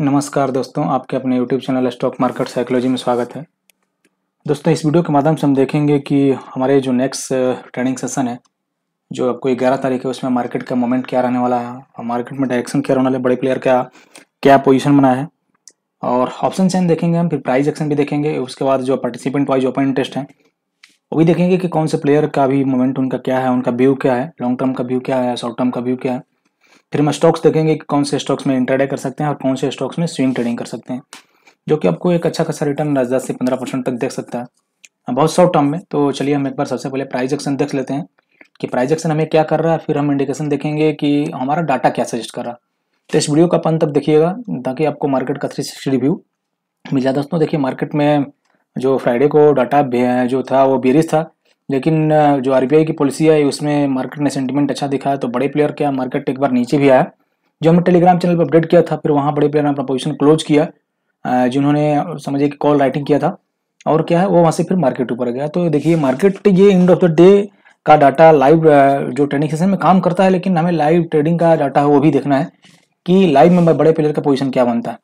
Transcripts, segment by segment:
नमस्कार दोस्तों आपके अपने YouTube channel stock market psychology में स्वागत है दोस्तों इस वीडियो के माध्यम से हम देखेंगे कि हमारे जो नेक्स्ट ट्रेडिंग सेशन है जो आपको ग्यारह तारीख है उसमें मार्केट का मोमेंट क्या रहने वाला है और मार्केट में डायरेक्शन क्या रहने वाला है बड़े प्लेयर का क्या पोजिशन बना है और ऑप्शन चैन देखेंगे हम फिर प्राइज एक्शन भी देखेंगे उसके बाद जो पार्टिसिपेंट वाइज ओपन इंटरेस्ट है वो भी देखेंगे कि कौन से प्लेयर का भी मोमेंट उनका क्या है उनका व्यू क्या है लॉन्ग टर्म का व्यू क्या है शॉर्ट टर्म का व्यू क्या है फिर हम स्टॉक्स देखेंगे कि कौन से स्टॉक्स में इंटरडे कर सकते हैं और कौन से स्टॉक्स में स्विंग ट्रेडिंग कर सकते हैं जो कि आपको एक अच्छा खासा रिटर्न दस से पंद्रह परसेंट तक देख सकता है बहुत शॉर्ट टर्म में तो चलिए हम एक बार सबसे पहले प्राइज एक्शन देख लेते हैं कि प्राइज एक्शन हमें क्या कर रहा है फिर हम इंडिकेशन देखेंगे कि हमारा डाटा क्या सजेस्ट कर रहा है तो इस वीडियो का अपन तक देखिएगा ताकि आपको मार्केट का थ्री सिक्सटी रिव्यू मिल जाए दोस्तों देखिए मार्केट में जो फ्राइडे को डाटा जो था वो बेरिस था लेकिन जो आर की पॉलिसी है उसमें मार्केट ने सेंटिमेंट अच्छा दिखाया तो बड़े प्लेयर क्या मार्केट एक बार नीचे भी आया जो हमने टेलीग्राम चैनल पर अपडेट किया था फिर वहाँ बड़े प्लेयर ने अपना पोजिशन क्लोज किया जिन्होंने समझिए कि कॉल राइटिंग किया था और क्या है वो वहाँ से फिर मार्केट ऊपर गया तो देखिए मार्केट ये एंड ऑफ द डे का डाटा लाइव जो ट्रेडिंग सेशन में काम करता है लेकिन हमें लाइव ट्रेडिंग का डाटा है वो भी देखना है कि लाइव में बड़े प्लेयर का पोजीशन क्या बनता है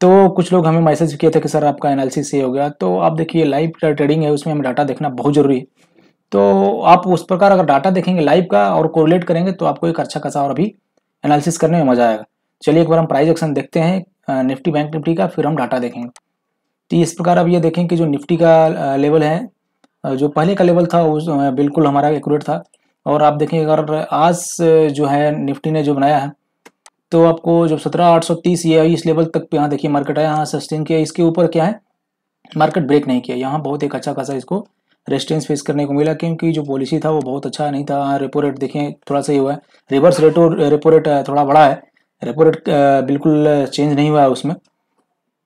तो कुछ लोग हमें मैसेज किए थे कि सर आपका एनालिसिस ये हो गया तो आप देखिए लाइव ट्रेडिंग है उसमें हमें डाटा देखना बहुत ज़रूरी है तो आप उस प्रकार अगर डाटा देखेंगे लाइव का और कोरिलेट करेंगे तो आपको एक अच्छा खासा और अभी एनालिसिस करने में मज़ा आएगा चलिए एक बार हम प्राइज एक्शन देखते हैं निफ्टी बैंक निफ्टी का फिर हम डाटा देखेंगे तो इस प्रकार अब ये देखें कि जो निफ्टी का लेवल है जो पहले का लेवल था उस बिल्कुल हमारा एक्यूरेट था और आप देखें अगर आज जो है निफ्टी ने जो बनाया है तो आपको जब सत्रह आठ सौ तीस ये इस लेवल तक पे यहाँ देखिए मार्केट आया यहाँ सस्टेन किया इसके ऊपर क्या है मार्केट ब्रेक नहीं किया यहाँ बहुत एक अच्छा खासा इसको रेस्टेंस फेस करने को मिला क्योंकि जो पॉलिसी था वो बहुत अच्छा नहीं था रेपो रेट देखें थोड़ा सा ये हुआ है रिवर्स रेटो रेपो रेट थोड़ा बड़ा है रेपो रेट हाँ, बिल्कुल चेंज नहीं हुआ है उसमें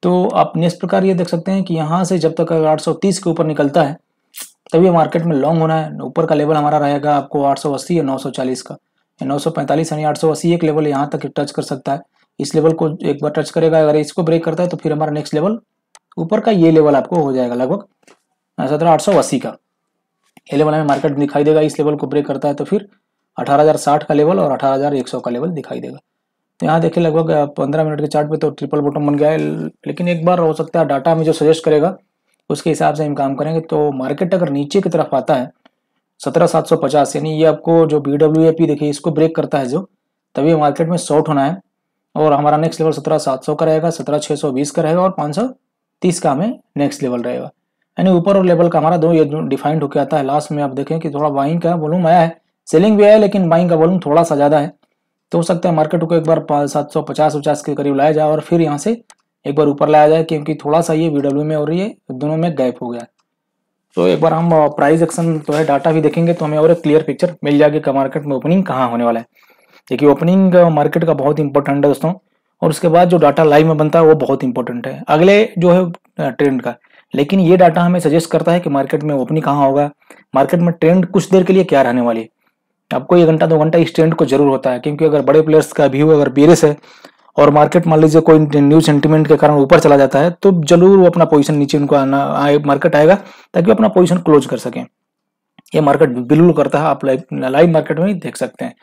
तो आप इस प्रकार ये देख सकते हैं कि यहाँ से जब तक अगर तीस के ऊपर निकलता है तभी मार्केट में लॉन्ग होना है ऊपर का लेवल हमारा रहेगा आपको अस्सी या चालीस का नौ सौ पैंतालीस यानी आठ सौ अस्सी एक लेवल यहाँ तक टच कर सकता है इस लेवल को एक बार टच करेगा अगर इसको ब्रेक करता है तो फिर हमारा नेक्स्ट लेवल ऊपर का ये लेवल आपको हो जाएगा लगभग सत्रह आठ सौ अस्सी का ये लेवल हमें मार्केट दिखाई देगा इस लेवल को ब्रेक करता है तो फिर अठारह हज़ार साठ का लेवल और अठारह हज़ार एक सौ का लेवल दिखाई देगा तो यहाँ देखिए लगभग पंद्रह मिनट के चार्ट पे तो ट्रिपल बॉटम बन गया है लेकिन एक बार हो सकता है डाटा हमें जो सजेस्ट करेगा उसके हिसाब से हम काम करेंगे तो मार्केट अगर नीचे की तरफ आता है सत्रह सात सौ पचास यानी ये आपको जो बी डब्ल्यू ए पी देखिए इसको ब्रेक करता है जो तभी मार्केट में शॉर्ट होना है और हमारा नेक्स्ट लेवल सत्रह सात सौ का रहेगा सत्रह छः सौ बीस का रहेगा और पाँच सौ तीस का हमें नेक्स्ट लेवल रहेगा यानी ऊपर और लेवल का हमारा दो ये डिफाइंड होकर आता है लास्ट में आप देखें कि थोड़ा बाइंग का वॉलूम आया है सेलिंग भी आया लेकिन बाइंग का वॉलूम थोड़ा सा ज़्यादा है तो हो सकता है मार्केट को एक बार सात सौ पचास उचास के करीब लाया जाए और फिर यहाँ से एक बार ऊपर लाया जाए क्योंकि थोड़ा सा ये वी में और ये दोनों में गैप हो गया है तो एक बार हम प्राइस एक्शन तो है डाटा भी देखेंगे तो हमें और एक क्लियर पिक्चर मिल जाएगी कि मार्केट में ओपनिंग कहाँ होने वाला है देखिए ओपनिंग मार्केट का बहुत इंपॉर्टेंट है दोस्तों और उसके बाद जो डाटा लाइव में बनता है वो बहुत इंपॉर्टेंट है अगले जो है ट्रेंड का लेकिन ये डाटा हमें सजेस्ट करता है कि मार्केट में ओपनिंग कहाँ होगा मार्केट में ट्रेंड कुछ देर के लिए क्या रहने वाली है आपको एक घंटा दो घंटा इस ट्रेंड को जरूर होता है क्योंकि अगर बड़े प्लेयर्स का व्यू अगर बेरिस है और मार्केट मान लीजिए कोई न्यू सेंटीमेंट के कारण ऊपर चला जाता है तो जरूर वो अपना पोजीशन नीचे उनको आना आए मार्केट आएगा ताकि वो अपना पोजीशन क्लोज कर सकें ये मार्केट बिल्कुल करता है आप लाइव लाइव मार्केट में देख सकते हैं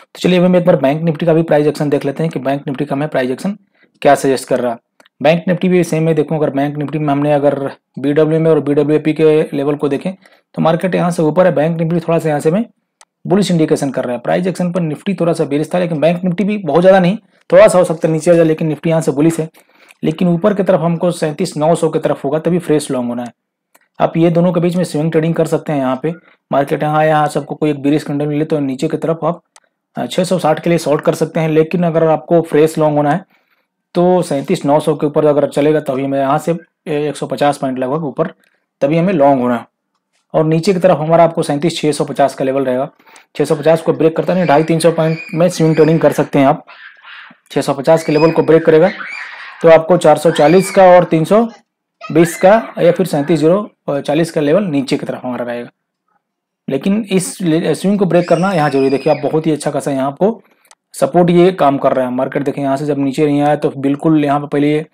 तो चलिए हम एक बार बैंक निफ्टी का भी प्राइज एक्शन देख लेते हैं कि बैंक निफ्टी का हमें प्राइज एक्शन क्या सजेस्ट कर रहा बैंक निफ्टी भी सेम है देखो अगर बैंक निफ्टी में हमने अगर बी में और बी के लेवल को देखें तो मार्केट यहाँ से ऊपर है बैंक निफ्टी थोड़ा सा यहाँ से में बुलिस इंडिकेशन कर रहा है प्राइज एक्शन पर निफ्टी थोड़ा सा बेरिस्ता था लेकिन बैंक निफ्टी भी बहुत ज़्यादा नहीं थोड़ा सा हो सकता है नीचे जाए लेकिन निफ्टी यहाँ से बुलिस है लेकिन ऊपर की तरफ हमको सैंतीस नौ सौ की तरफ होगा तभी फ्रेश लॉन्ग होना है आप ये दोनों के बीच में स्विंग ट्रेडिंग कर सकते हैं यहाँ पे मार्केट यहाँ यहाँ सबको कोई एक बिरिस कंडल मिले तो नीचे की तरफ आप साठ के लिए शॉर्ट कर सकते हैं लेकिन अगर आपको फ्रेश लॉन्ग होना है तो सैंतीस नौ सौ के ऊपर अगर चलेगा तभी हमें यहाँ से पचास पॉइंट लगभग ऊपर तभी हमें लॉन्ग होना है और नीचे की तरफ हमारा आपको सैंतीस छः सौ पचास का लेवल रहेगा छः सौ पचास को ब्रेक करता नहीं ढाई तीन सौ पॉइंट में स्विंग ट्रेडिंग कर सकते हैं आप 650 के लेवल को ब्रेक करेगा तो आपको 440 का और 320 का या फिर सैंतीस जीरो चालीस का लेवल नीचे की तरफ हमारा रहेगा लेकिन इस स्विंग को ब्रेक करना यहाँ जरूरी देखिए आप बहुत ही अच्छा खासा यहाँ आपको सपोर्ट ये काम कर रहा है मार्केट देखिए यहाँ से जब नीचे नहीं आया तो बिल्कुल यहाँ पर पहले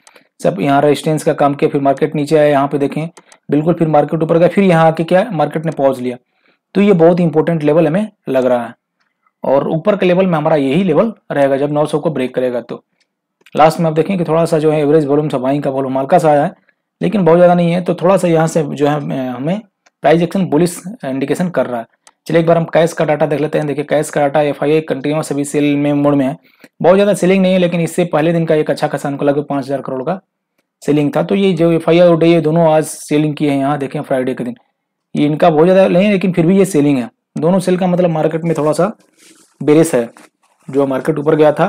सब यहाँ रेजिस्टेंस का काम किया फिर मार्केट नीचे आया यहाँ पे देखें बिल्कुल फिर मार्केट ऊपर गया फिर यहाँ आके क्या मार्केट ने पॉज लिया तो ये बहुत इंपॉर्टेंट लेवल हमें लग रहा है और ऊपर के लेवल में हमारा यही लेवल रहेगा जब नौ को ब्रेक करेगा तो लास्ट में आप देखें कि थोड़ा सा जो है एवरेज वॉल्यूम सबाई का वॉल्यूम हल्का सा आया है लेकिन बहुत ज़्यादा नहीं है तो थोड़ा सा यहाँ से जो है हमें प्राइज एक्शन बुलिस इंडिकेशन कर रहा है चलिए एक बार हम कैश का डाटा देख लेते हैं देखिए कैश का डाटा एफ आई कंटिन्यूस अभी सेल में मोड में है बहुत ज़्यादा सेलिंग नहीं है लेकिन इससे पहले दिन का एक अच्छा खासा हमको लगभग पाँच हज़ार करोड़ का सेलिंग था तो ये जो एफ आई और डे दोनों आज सेलिंग की है यहाँ देखें फ्राइडे के दिन ये इनका बहुत ज़्यादा नहीं है लेकिन फिर भी ये सेलिंग है दोनों सेल का मतलब मार्केट में थोड़ा सा बेरिस है जो मार्केट ऊपर गया था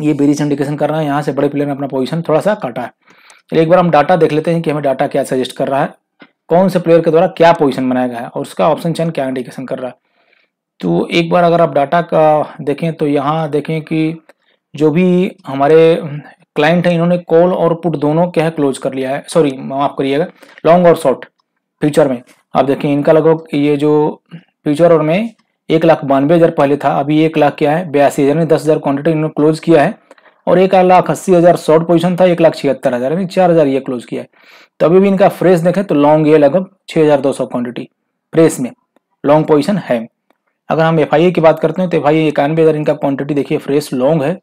ये बेरिस इंडिकेशन कर रहा है यहाँ से बड़े प्लेयर ने अपना पोजीशन थोड़ा सा काटा है एक बार हम डाटा देख लेते हैं कि हमें डाटा क्या सजेस्ट कर रहा है कौन से प्लेयर के द्वारा क्या पोजिशन बनाया गया है और उसका ऑप्शन चैन क्या इंडिकेशन कर रहा है तो एक बार अगर आप डाटा का देखें तो यहाँ देखें कि जो भी हमारे क्लाइंट हैं इन्होंने कॉल और पुट दोनों क्या है क्लोज कर लिया है सॉरी माफ करिएगा लॉन्ग और शॉर्ट फ्यूचर में आप देखें इनका लगभग ये जो फ्यूचर और में एक लाख बानवे हज़ार पहले था अभी एक लाख क्या है बयासी हज़ार यानी दस हज़ार क्वान्टिटी इन्होंने क्लोज किया है और एक लाख अस्सी हज़ार शॉर्ट पोजिशन था एक लाख छिहत्तर हज़ार यानी चार हज़ार ये क्लोज किया है तो अभी भी इनका फ्रेश देखें तो लॉन्ग ये लगभग छः हज़ार दो सौ क्वान्टिटी फ्रेश में लॉन्ग पोजिशन है अगर हम एफ की बात करते हैं तो एफ आई इक्यानवे हज़ार इनका क्वान्टिटी देखिए फ्रेश लॉन्ग है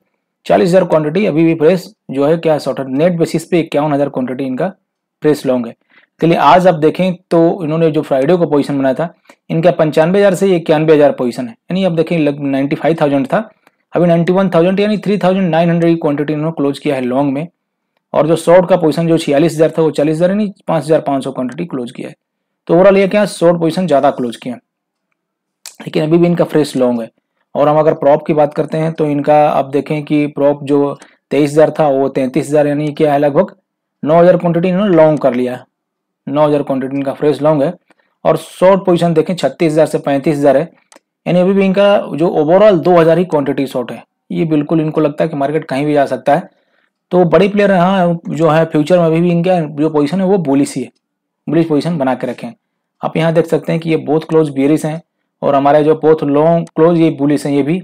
चालीस हज़ार क्वान्टिटी अभी भी फ्रेश जो है क्या शॉर्ट नेट बेसिस पे इक्यावन हज़ार क्वान्टिटी इनका फ्रेश लॉन्ग है के लिए आज आप देखें तो इन्होंने जो फ्राइडे को पोजीशन बनाया था इनका पंचानवे हज़ार से इक्यानवे हज़ार पोजीशन है यानी आप देखें लगभग नाइन्टी फाइव थाउजेंड था अभी नाइन्टी वन थाउजेंड यानी थ्री थाउजेंड नाइन हंड्रेड की क्वांटिटी इन्होंने क्लोज किया है लॉन्ग में और जो शॉर्ट का पोजीशन जो छियालीस हज़ार था वो चालीस हज़ार यानी पाँच हज़ार पाँच सौ क्वांटिटी क्लोज किया है तो ओवरऑल ये क्या शॉर्ट पोजिशन ज़्यादा क्लोज किया लेकिन अभी भी इनका फ्रेश लॉन्ग है और हम अगर प्रॉप की बात करते हैं तो इनका आप देखें कि प्रॉप जो तेईस हज़ार था वो तैंतीस हज़ार यानी क्या है लगभग नौ हज़ार क्वांटिटी इन्होंने लॉन्ग कर लिया 9000 क्वांटिटी इनका फ्रेश लॉन्ग है और शॉर्ट पोजीशन देखें 36000 से 35000 है यानी अभी भी इनका जो ओवरऑल 2000 ही क्वांटिटी शॉर्ट है ये बिल्कुल इनको लगता है कि मार्केट कहीं भी जा सकता है तो बड़े प्लेयर हाँ जो है फ्यूचर में अभी भी इनका जो पोजिशन है वो बोलिस ही है बुलिस पोजिशन बना के रखें आप यहाँ देख सकते हैं कि ये बोथ क्लोज बियरिस हैं और हमारे जो बोथ लॉन्ग क्लोज ये बुलिस हैं ये भी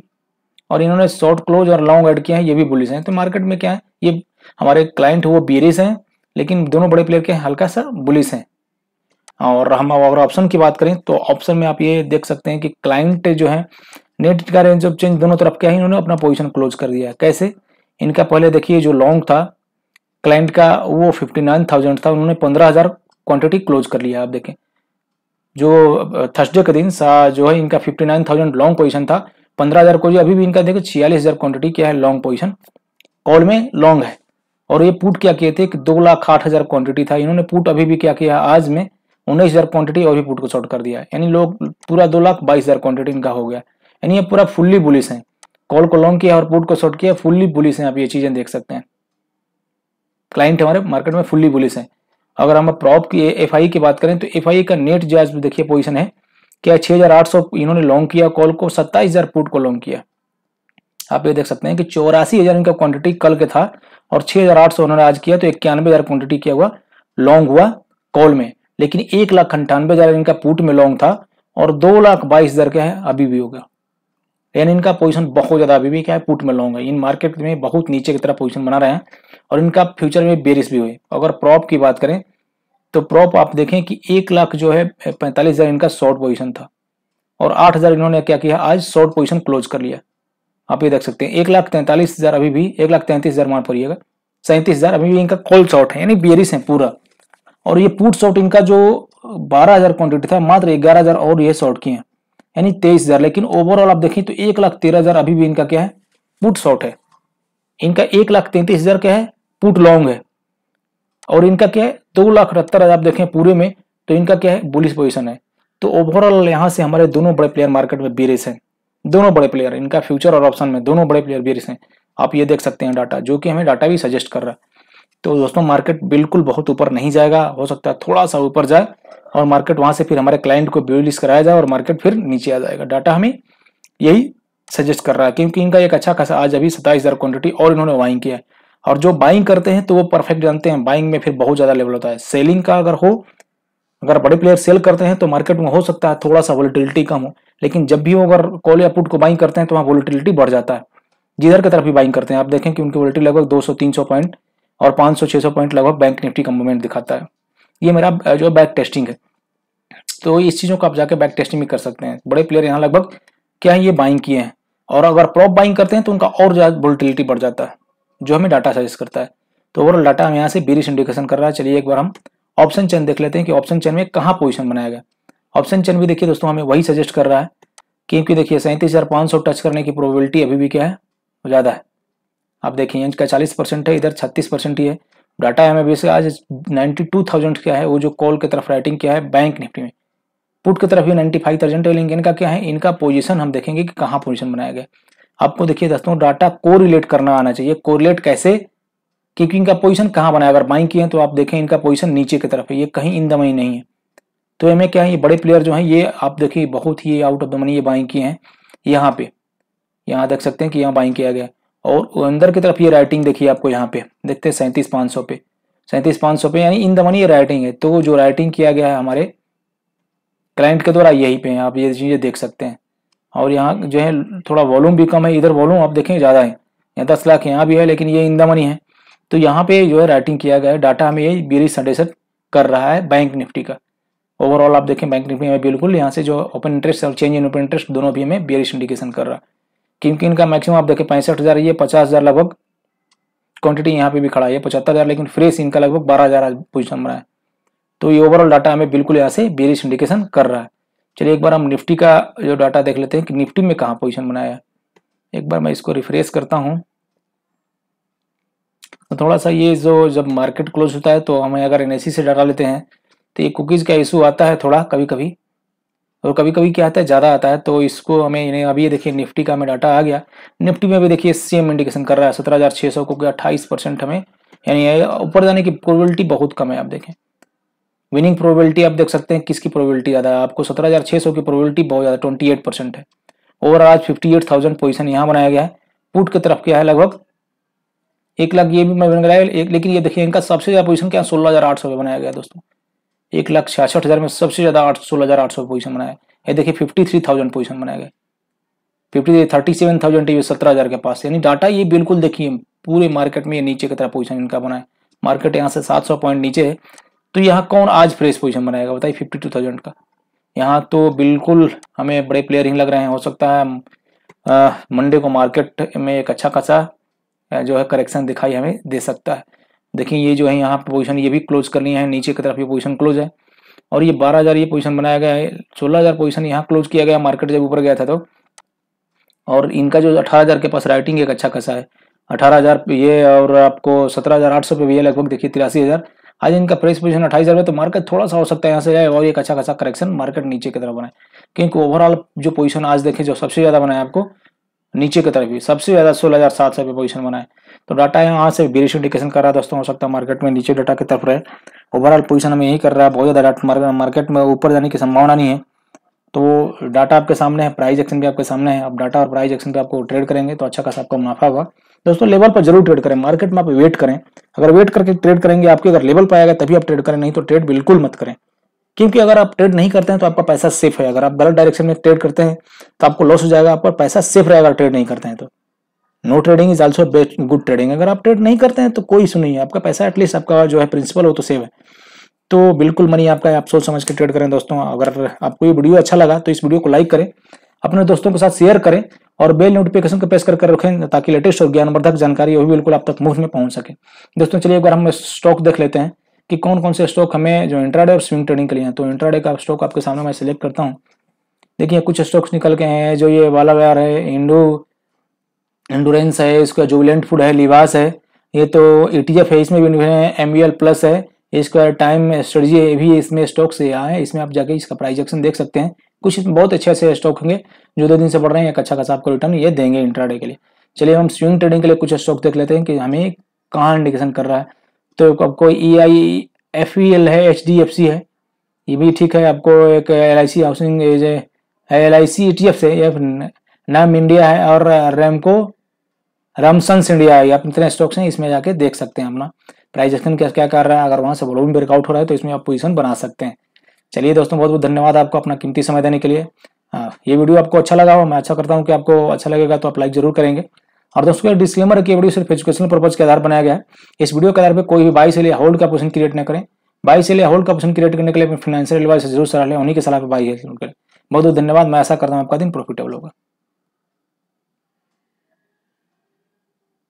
और इन्होंने शॉर्ट क्लोज और लॉन्ग ऐड किया है ये भी बुलिस हैं तो मार्केट में क्या है ये हमारे क्लाइंट वो बियरिस हैं लेकिन दोनों बड़े प्लेयर के हल्का सा बुलिस हैं और हम अगर ऑप्शन की बात करें तो ऑप्शन में आप ये देख सकते हैं कि क्लाइंट जो है नेट का रेंज ऑफ चेंज दोनों तरफ क्या है इन्होंने अपना पोजिशन क्लोज कर दिया कैसे इनका पहले देखिए जो लॉन्ग था क्लाइंट का वो फिफ्टी नाइन थाउजेंड था उन्होंने पंद्रह हज़ार क्वान्टिटी क्लोज कर लिया आप देखें जो थर्सडे के दिन जो है इनका fifty nine thousand long position था पंद्रह हज़ार को अभी भी इनका देखो छियालीस हज़ार क्वान्टिटी क्या है लॉन्ग पोजिशन कॉल में लॉन्ग है और ये पुट क्या किए थे कि दो लाख आठ हजार क्वांटिटी था इन्होंने पुट अभी भी क्या किया आज में उन्नीस हजार क्वांटिटी और भी पुट को शॉर्ट कर दिया यानी लोग पूरा दो लाख बाईस हजार क्वांटिटी इनका हो गया यानी ये पूरा फुल्ली बुलिस है कॉल को लॉन्ग किया और पुट को शॉर्ट किया फुल्ली बुलिस है आप ये चीजें देख सकते हैं क्लाइंट हमारे मार्केट में फुल्ली बुलिस है अगर हम प्रॉप की एफ की बात करें तो एफ का नेट जो आज देखिए पोजिशन है क्या छह हजार आठ सौ इन्होंने लॉन्ग किया कॉल को सत्ताईस हजार पुट को लॉन्ग किया आप ये देख सकते हैं कि चौरासी हजार इनका क्वांटिटी कल के था और छह हजार आठ सौ उन्होंने आज किया तो इक्यानवे हजार क्वांटिटी किया हुआ लॉन्ग हुआ कॉल में लेकिन एक लाख अंठानवे हजार इनका पुट में लॉन्ग था और दो लाख बाईस हजार क्या है अभी भी होगा यानी इनका पोजीशन बहुत ज्यादा अभी भी क्या है पुट में लॉन्ग है इन मार्केट में बहुत नीचे की तरह पोजीशन बना रहे हैं और इनका फ्यूचर में बेरिस भी हुई अगर प्रॉप की बात करें तो प्रॉप आप देखें कि एक लाख जो है पैंतालीस हजार इनका शॉर्ट पोजिशन था और आठ हजार इन्होंने क्या किया आज शॉर्ट पोजिशन क्लोज कर लिया आप ये देख सकते हैं एक लाख तैंतालीस हजार अभी भी एक लाख तैंतीस हजार मान पड़िएगा सैंतीस हजार अभी भी इनका कोल्ड शॉट है यानी बियरिस है पूरा और ये पुट शॉर्ट इनका जो बारह हजार क्वान्टिटी था मात्र ग्यारह हजार और ये शॉर्ट किए हैं यानी तेईस हजार लेकिन ओवरऑल आप देखें तो एक लाख तेरह हजार अभी भी इनका क्या है पुट शॉर्ट है इनका एक लाख तैंतीस हजार क्या है पुट लॉन्ग है और इनका क्या है दो लाख अठहत्तर हजार आप देखें पूरे में तो इनका क्या है बुलिस पोजिशन है तो ओवरऑल यहाँ से हमारे दोनों बड़े प्लेयर मार्केट में बेरिस हैं दोनों बड़े प्लेयर इनका फ्यूचर और ऑप्शन में दोनों बड़े प्लेयर बेरिस हैं आप ये देख सकते हैं डाटा जो कि हमें डाटा भी सजेस्ट कर रहा है तो दोस्तों मार्केट बिल्कुल बहुत ऊपर नहीं जाएगा हो सकता है थोड़ा सा ऊपर जाए और मार्केट वहां से फिर हमारे क्लाइंट को ब्यूलिस कराया जाए और मार्केट फिर नीचे आ जाएगा डाटा हमें यही सजेस्ट कर रहा है क्योंकि इनका एक अच्छा खासा आज अभी सत्ताईस हज़ार क्वान्टिटी और इन्होंने बाइंग किया है और जो बाइंग करते हैं तो वो परफेक्ट जानते हैं बाइंग में फिर बहुत ज़्यादा लेवल होता है सेलिंग का अगर हो अगर बड़े प्लेयर सेल करते हैं तो मार्केट में हो सकता है थोड़ा सा वोलेटिलिटी कम हो लेकिन जब भी वो अगर कॉल या पुट को बाइंग करते हैं तो वहाँ वोलेटिलिटी बढ़ जाता है जिधर की तरफ भी बाइंग करते हैं आप देखें कि उनकी वोलेटिलिटी लगभग 200 300 पॉइंट और 500 600 पॉइंट लगभग बैंक निफ्टी का मूवमेंट दिखाता है ये मेरा जो बैक टेस्टिंग है तो इस चीज़ों को आप जाकर बैक टेस्टिंग भी कर सकते हैं बड़े प्लेयर यहाँ लगभग क्या ये बाइंग किए हैं और अगर प्रॉप बाइंग करते हैं तो उनका और ज़्यादा वोलेटिलिटी बढ़ जाता है जो हमें डाटा सजेस्ट करता है तो ओवरऑल डाटा हम यहाँ से बेरिश इंडिकेशन कर रहा है चलिए एक बार हम ऑप्शन चेन देख लेते हैं कि ऑप्शन चेन में कहाँ पोजिशन बनाया गया ऑप्शन चन भी देखिए दोस्तों हमें वही सजेस्ट कर रहा है क्योंकि देखिए सैंतीस टच करने की प्रोबेबिलिटी अभी भी क्या है ज़्यादा है आप देखिए इंच का 40 परसेंट है इधर 36 परसेंट ही है डाटा एम से आज 92,000 क्या है वो जो कॉल की तरफ राइटिंग किया है बैंक निफ्टी में पुट की तरफ ये थाउजेंड है लेकिन इनका क्या है इनका पोजीशन हम देखेंगे कि कहाँ पोजीशन बनाया गया आपको देखिए दोस्तों डाटा को रिलेट करना आना चाहिए रिलेट कैसे क्योंकि इनका पोजिशन कहाँ बनाया अगर बाइंग की है तो आप देखें इनका पोजिशन नीचे की तरफ है ये कहीं इन दमई नहीं है तो इनमें क्या है ये बड़े प्लेयर जो हैं ये आप देखिए बहुत ही आउट ऑफ द मनी ये बाइंग किए हैं यहाँ पे यहाँ देख सकते हैं कि यहाँ बाइंग किया गया और अंदर की तरफ ये राइटिंग देखिए आपको यहाँ पे देखते हैं सैंतीस पाँच सौ पे सैंतीस पाँच सौ पे यानी इन द मनी ये राइटिंग है तो जो राइटिंग किया गया है हमारे क्लाइंट के द्वारा यही पे आप ये चीज़ें देख सकते हैं और यहाँ जो है थोड़ा वॉल्यूम भी कम है इधर वॉल्यूम आप देखें ज़्यादा है यहाँ दस लाख यहाँ भी है लेकिन ये इन द मनी है तो यहाँ पे जो है राइटिंग किया गया है डाटा हमें यही बीरी सड़सठ कर रहा है बैंक निफ्टी का ओवरऑल आप देखें बैंक निफ्टी में बिल्कुल यहाँ से जो ओपन इंटरेस्ट और चेंज इन ओपन इंटरेस्ट दोनों भी हमें बेरिश इंडिकेशन कर रहा है क्योंकि इनका मैक्सिमम आप देखें पैंसठ हज़ार ये पचास हज़ार लगभग क्वांटिटी यहाँ पे भी खड़ा है पचहत्तर हज़ार लेकिन फ्रेश इनका लगभग बारह हज़ार पोजिशन रहा है तो ये ओवरऑल डाटा हमें बिल्कुल यहाँ से बेरिश इंडिकेशन कर रहा है चलिए एक बार हम निफ्टी का जो डाटा देख लेते हैं कि निफ्टी में कहाँ पोजिशन बनाया है एक बार मैं इसको रिफ्रेश करता हूँ तो थोड़ा सा ये जो जब मार्केट क्लोज होता है तो हमें अगर एन से डाटा लेते हैं तो ये कुकीज़ का इशू आता है थोड़ा कभी कभी और कभी कभी क्या आता है ज़्यादा आता है तो इसको हमें इन्हें अभी ये देखिए निफ्टी का हमें डाटा आ गया निफ्टी में भी देखिए सेम इंडिकेशन कर रहा है सत्रह हज़ार छः सौ को अट्ठाईस परसेंट हमें यानी ऊपर जाने की प्रोबेबिलिटी बहुत कम है आप देखें विनिंग प्रोबेबिलिटी आप देख सकते हैं किसकी प्रोबेबिलिटी ज़्यादा है आपको सत्रह हज़ार छः सौ की प्रोबेबिलिटी बहुत ज़्यादा ट्वेंटी एट परसेंट है और आज फिफ्टी एट थाउजेंड पोजिशन यहाँ बनाया गया है पुट की तरफ क्या है लगभग एक लाख ये भी मैं बन गया लेकिन ये देखिए इनका सबसे ज़्यादा पोजिशन क्या सोलह हज़ार आठ सौ बनाया गया दोस्तों एक लाख छियासठ हज़ार में सबसे ज़्यादा आठ सोलह हज़ार आठ सौ पोजिशन बनाया ये देखिए फिफ्टी थ्री थाउजेंड पोजिशन बनाए गए फिफ्टी थर्टी सेवन थाउजेंड ये सत्रह हज़ार के पास यानी डाटा ये बिल्कुल देखिए पूरे मार्केट में ये नीचे की तरफ पोजिशन इनका बनाए मार्केट यहाँ से सात सौ पॉइंट नीचे है तो यहाँ कौन आज फ्रेश पोजिशन बनाएगा बताइए फिफ्टी टू थाउजेंड का यहाँ तो बिल्कुल हमें बड़े प्लेयर ही लग रहे हैं हो सकता है मंडे को मार्केट में एक अच्छा खासा जो है करेक्शन दिखाई हमें दे सकता है देखिए ये जो है यहाँ पर पोजिशन ये भी क्लोज कर लिया है नीचे की तरफ ये पोजिशन क्लोज है और ये बारह हज़ार ये पोजिशन बनाया गया है सोलह हज़ार पोजिशन यहाँ क्लोज किया गया मार्केट जब ऊपर गया था तो और इनका जो अठारह हज़ार के पास राइटिंग एक अच्छा खासा है अठारह हज़ार ये और आपको सत्रह हज़ार आठ सौ पे भी है लगभग देखिए तिरासी हज़ार आज इनका प्राइस पोजिशन अट्ठाईस हज़ार तो मार्केट थोड़ा सा हो सकता है यहाँ से जाए और एक अच्छा खासा करेक्शन मार्केट नीचे की तरफ बनाए क्योंकि ओवरऑल जो पोजिशन आज देखें जो सबसे ज़्यादा बनाए आपको नीचे की तरफ भी सबसे ज़्यादा सोलह हज़ार सात सौ पे पोजिशन बनाए तो डाटा यहाँ से बेरिश इंडिकेशन कर रहा है दोस्तों हो सकता है मार्केट में नीचे डाटा की तरफ रहे ओवरऑल पोजिशन हमें यही कर रहा है बहुत ज़्यादा मार्केट में ऊपर जाने की संभावना नहीं है तो डाटा आपके सामने है प्राइस एक्शन भी आपके सामने है आप डाटा और प्राइस एक्शन पे आपको ट्रेड करेंगे तो अच्छा खासा आपका मुनाफा होगा दोस्तों लेवल पर जरूर ट्रेड करें मार्केट में आप वेट करें अगर वेट करके ट्रेड करेंगे आपके अगर लेवल पर आएगा तभी आप ट्रेड करें नहीं तो ट्रेड बिल्कुल मत करें क्योंकि अगर आप ट्रेड नहीं करते हैं तो आपका पैसा सेफ है अगर आप गलत डायरेक्शन में ट्रेड करते हैं तो आपको लॉस हो जाएगा आपका पैसा सेफ रहेगा ट्रेड नहीं करते हैं तो no trading is also good trading अगर आप ट्रेड नहीं करते हैं तो कोई इशू नहीं है आपका पैसा एटलीस्ट आपका जो है प्रिंसिपल हो तो सेव है तो बिल्कुल मनी आपका आप सोच समझ के ट्रेड करें दोस्तों अगर आपको ये वीडियो अच्छा लगा तो इस वीडियो को लाइक करें अपने दोस्तों के साथ शेयर करें और बेल नोटिफिकेशन को प्रेस करके रखें ताकि लेटेस्ट और ज्ञानवर्धक जानकारी वो बिल्कुल आप तक मुफ्त में पहुंच सके दोस्तों चलिए अगर हम स्टॉक देख लेते हैं कि कौन कौन से स्टॉक हमें जो इंट्राडे और स्विंग ट्रेडिंग के लिए हैं तो इंट्राडे का स्टॉक आपके सामने मैं सिलेक्ट करता हूँ देखिए कुछ स्टॉक्स निकल के हैं जो ये वाला व्यार है इंडो एंडोरेंस है इसका जुबिलेंट फूड है लिबास है ये तो ई e है इसमें भी एम एल प्लस है इसका टाइम स्ट्रेटी भी इसमें स्टॉक से यहाँ है इसमें आप जाके इसका प्राइस एक्शन देख सकते हैं कुछ बहुत अच्छे अच्छे स्टॉक होंगे जो दो दिन से पढ़ रहे हैं एक अच्छा खासा आपको रिटर्न ये देंगे इंट्राडे के लिए चलिए हम स्विंग ट्रेडिंग के लिए कुछ स्टॉक देख लेते हैं कि हमें कहाँ इंडिकेशन कर रहा है तो आपको E I F E L है एच डी एफ सी है ये भी ठीक है आपको एक एल आई सी हाउसिंग एज है L I C E T F से नैम इंडिया है और रेमको रामसन्स इंडिया है आप इतने स्टॉक्स हैं इसमें जाके देख सकते हैं अपना प्राइस एक्शन क्या क्या कर रहा है अगर वहाँ से वॉल्यूम ब्रेकआउट हो रहा है तो इसमें आप पोजिशन बना सकते हैं चलिए दोस्तों बहुत बहुत धन्यवाद आपको अपना कीमती समय देने के लिए ये वीडियो आपको अच्छा लगा हो मैं अच्छा करता हूँ कि आपको अच्छा लगेगा तो आप लाइक जरूर करेंगे और दोस्तों डिस्क्लेमर है कि वीडियो सिर्फ एजुकेशनल पर्पज के आधार बनाया गया है इस वीडियो के आधार पर कोई भी बाई से लिए होल्ड का पोजिशन क्रिएट न करें बाई से लिए होल्ड का पोजिशन क्रिएट करने के लिए फाइनेंशियल एडवाइस जरूर सलाह लें उन्हीं के सलाह पर बाई है बहुत बहुत धन्यवाद मैं ऐसा करता हूँ आपका दिन प्रॉफिटेबल होगा